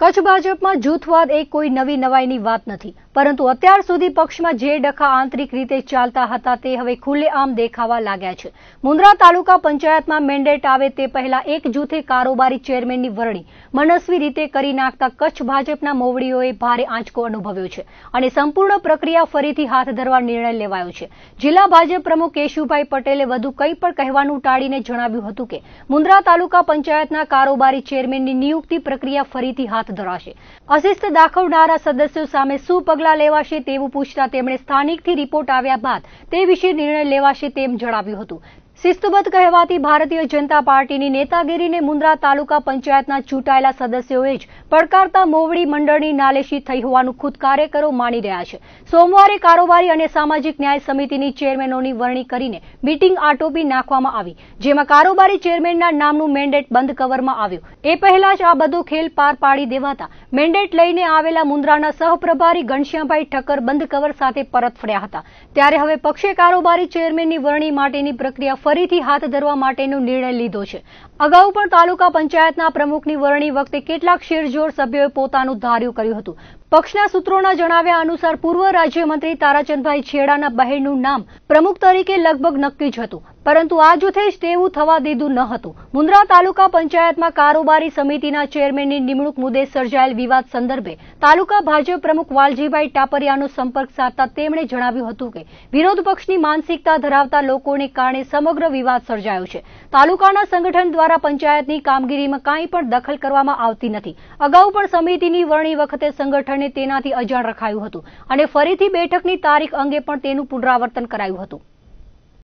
કચ્છ ભાજપમાં જૂથવાદ એ કોઈ નવી નવાઈની વાત નથી પરંતુ અત્યાર સુધી પક્ષમાં જે ડખા આંતરિક રીતે ચાલતા હતા તે હવે ખુલ્લેઆમ દેખાવા લાગ્યા છે મુન્દ્રા તાલુકા પંચાયતમાં મેન્ડેટ આવે તે પહેલા એક જૂથે કારોબારી ચેરમેનની વરણી મનસ્વી રીતે કરી નાખતા કચ્છ ભાજપના મોવડીઓએ ભારે આંચકો અનુભવ્યો છે અને સંપૂર્ણ પ્રક્રિયા ફરીથી હાથ ધરવા નિર્ણય લેવાયો છે જિલ્લા ભાજપ પ્રમુખ કેશુભાઈ પટેલે વધુ કંઈ પણ કહેવાનું ટાળીને જણાવ્યું હતું કે મુન્દ્રા તાલુકા પંચાયતના કારોબારી ચેરમેનની નિયુક્તિ પ્રક્રિયા ફરીથી હાથ હાથ ધરાશે અશિસ્ત દાખવનારા સદસ્યો સામે શું પગલાં લેવાશે તેવું પૂછતા તેમણે સ્થાનિકથી રિપોર્ટ આવ્યા બાદ તે વિશે નિર્ણય લેવાશે તેમ જણાવ્યું હતું શિસ્તબદ્ધ કહેવાતી ભારતીય જનતા પાર્ટીની નેતાગીરીને મુન્દ્રા તાલુકા પંચાયતના ચૂંટાયેલા સદસ્યોએ જ પડકારતા મોવડી મંડળની નાલેશી થઈ હોવાનું ખુદ કાર્યકરો માની રહ્યા છે સોમવારે કારોબારી અને સામાજિક ન્યાય સમિતિની ચેરમેનોની વરણી કરીને મીટિંગ આટોપી નાખવામાં આવી જેમાં કારોબારી ચેરમેનના નામનું મેન્ડેટ બંધ કવરમાં આવ્યું એ પહેલા જ આ બધો ખેલ પાર પાડી દેવાતા મેન્ડેટ લઈને આવેલા મુન્દ્રાના સહપ્રભારી ઘનશ્યામભાઈ ઠક્કર બંધ કવર સાથે પરત ફર્યા હતા ત્યારે હવે પક્ષે કારોબારી ચેરમેનની વરણી માટેની પ્રક્રિયા ફરીથી હાથ ધરવા માટેનો નિર્ણય લીધો છે અગાઉ પણ તાલુકા પંચાયતના પ્રમુખની વરણી વખતે કેટલાક શેરજોર સભ્યોએ પોતાનું ધાર્યું કર્યું હતું પક્ષના સૂત્રોના જણાવ્યા અનુસાર પૂર્વ રાજ્યમંત્રી તારાચંદભાઈ છેડાના બહેનનું નામ પ્રમુખ તરીકે લગભગ નક્કી જ હતું પરંતુ આ જૂથે જ તેવું થવા દીધું ન હતું મુન્દ્રા તાલુકા પંચાયતમાં કારોબારી સમિતિના ચેરમેનની નિમણૂક મુદ્દે સર્જાયેલ વિવાદ સંદર્ભે તાલુકા ભાજપ પ્રમુખ વાલજીભાઈ ટાપરિયાનો સંપર્ક સાધતા તેમણે જણાવ્યું હતું કે વિરોધ પક્ષની માનસિકતા ધરાવતા લોકોને કારણે સમગ્ર વિવાદ સર્જાયો છે તાલુકાના સંગઠન દ્વારા પંચાયતની કામગીરીમાં કાંઈ પણ દખલ કરવામાં આવતી નથી અગાઉ પણ સમિતિની વરણી વખતે સંગઠન આપણને તેનાથી અજાણ રખાયું હતું અને ફરીથી બેઠકની તારીખ અંગે પણ તેનું પુનરાવર્તન કરાયું હતું